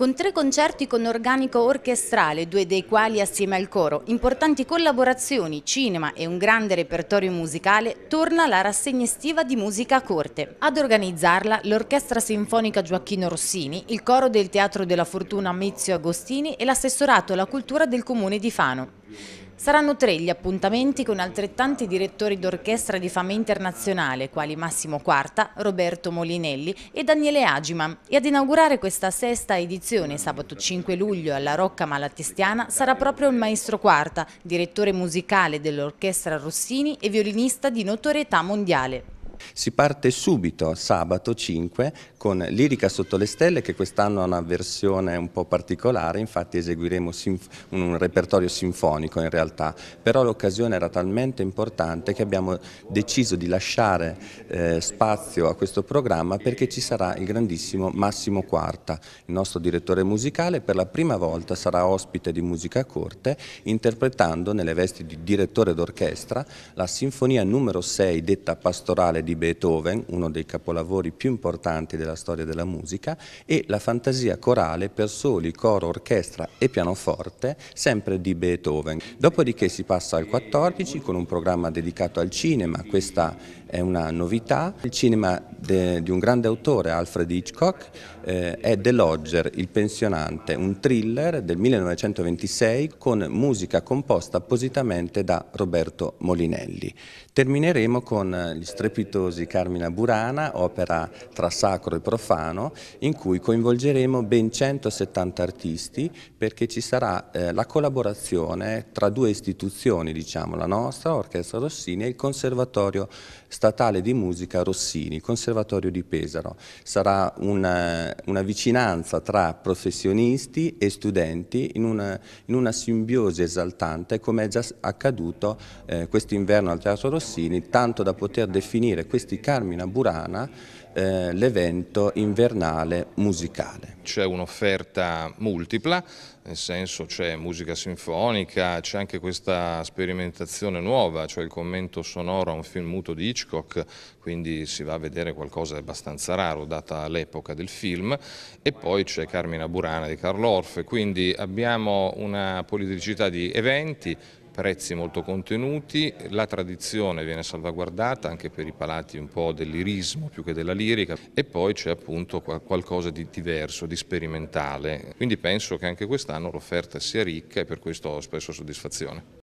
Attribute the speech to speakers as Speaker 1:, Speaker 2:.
Speaker 1: con tre concerti con organico orchestrale, due dei quali assieme al coro, importanti collaborazioni, cinema e un grande repertorio musicale, torna la rassegna estiva di musica a corte. Ad organizzarla l'Orchestra Sinfonica Gioacchino Rossini, il coro del Teatro della Fortuna Mezio Agostini e l'assessorato alla cultura del comune di Fano. Saranno tre gli appuntamenti con altrettanti direttori d'orchestra di fama internazionale, quali Massimo Quarta, Roberto Molinelli e Daniele Agima. E ad inaugurare questa sesta edizione, sabato 5 luglio alla Rocca Malatestiana, sarà proprio il maestro Quarta, direttore musicale dell'orchestra Rossini e violinista di notorietà mondiale.
Speaker 2: Si parte subito sabato 5 con Lirica sotto le stelle che quest'anno ha una versione un po' particolare, infatti eseguiremo un repertorio sinfonico in realtà, però l'occasione era talmente importante che abbiamo deciso di lasciare eh, spazio a questo programma perché ci sarà il grandissimo Massimo Quarta, il nostro direttore musicale, per la prima volta sarà ospite di musica corte interpretando nelle vesti di direttore d'orchestra la sinfonia numero 6 detta pastorale di di Beethoven, uno dei capolavori più importanti della storia della musica, e la fantasia corale per soli, coro, orchestra e pianoforte, sempre di Beethoven. Dopodiché si passa al 14 con un programma dedicato al cinema, questa è una novità. Il cinema de, di un grande autore, Alfred Hitchcock, eh, è The Lodger, Il pensionante, un thriller del 1926 con musica composta appositamente da Roberto Molinelli. Termineremo con eh, gli strepitosi Carmina Burana, opera tra sacro e profano, in cui coinvolgeremo ben 170 artisti perché ci sarà eh, la collaborazione tra due istituzioni, diciamo la nostra, Orchestra Rossini e il Conservatorio Statale statale di musica Rossini, Conservatorio di Pesaro. Sarà una, eh, una vicinanza tra professionisti e studenti in una, in una simbiosi esaltante come è già accaduto eh, quest'inverno al Teatro Rossini, tanto da poter definire questi Carmina Burana eh, l'evento invernale musicale.
Speaker 3: C'è un'offerta multipla, nel senso c'è musica sinfonica, c'è anche questa sperimentazione nuova, cioè il commento sonoro a un film muto di Hitchcock, quindi si va a vedere qualcosa di abbastanza raro data l'epoca del film, e poi c'è Carmina Burana di Carlo Orfe, quindi abbiamo una politicità di eventi, prezzi molto contenuti, la tradizione viene salvaguardata anche per i palati un po' dell'irismo più che della lirica e poi c'è appunto qualcosa di diverso, di sperimentale. Quindi penso che anche quest'anno l'offerta sia ricca e per questo ho spesso soddisfazione.